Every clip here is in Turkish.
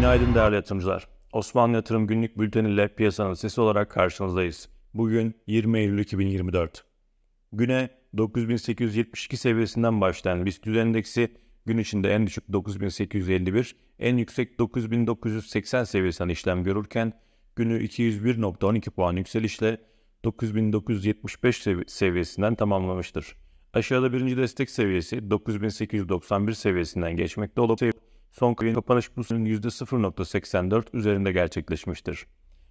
Günaydın değerli yatırımcılar. Osmanlı Yatırım Günlük Bülteni ile piyasanın sesi olarak karşınızdayız. Bugün 20 Eylül 2024. Güne 9872 seviyesinden başlayan BIST endeksi gün içinde en düşük 9851, en yüksek 9980 seviyesinden işlem görürken günü 201.12 puan yükselişle 9975 sevi seviyesinden tamamlamıştır. Aşağıda birinci destek seviyesi 9891 seviyesinden geçmekte olup Son kayın kapanış pusunun %0.84 üzerinde gerçekleşmiştir.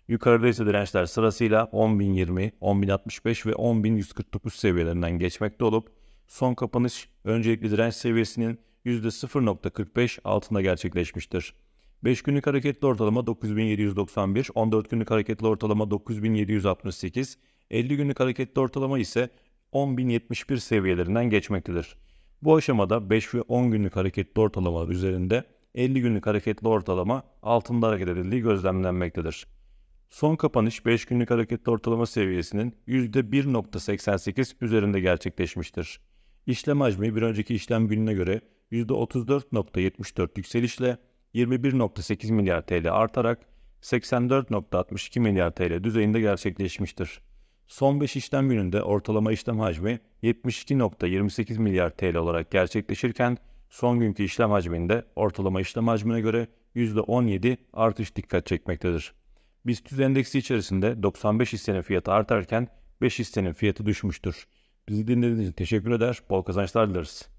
Yukarıda ise dirençler sırasıyla 10.020, 10.065 ve 10.149 seviyelerinden geçmekte olup son kapanış öncelikli direnç seviyesinin %0.45 altında gerçekleşmiştir. 5 günlük hareketli ortalama 9791, 14 günlük hareketli ortalama 9768, 50 günlük hareketli ortalama ise 10071 seviyelerinden geçmektedir. Bu aşamada 5 ve 10 günlük hareketli ortalamalar üzerinde 50 günlük hareketli ortalama altında hareket edildiği gözlemlenmektedir. Son kapanış 5 günlük hareketli ortalama seviyesinin %1.88 üzerinde gerçekleşmiştir. İşlem hacmi bir önceki işlem gününe göre %34.74 yükselişle 21.8 milyar TL artarak 84.62 milyar TL düzeyinde gerçekleşmiştir. Son 5 işlem gününde ortalama işlem hacmi 72.28 milyar TL olarak gerçekleşirken son günkü işlem hacminde ortalama işlem hacmine göre %17 artış dikkat çekmektedir. BIST endeksi içerisinde 95 hissenin fiyatı artarken 5 hissenin fiyatı düşmüştür. Bizi dinlediğiniz için teşekkür eder, bol kazançlar dileriz.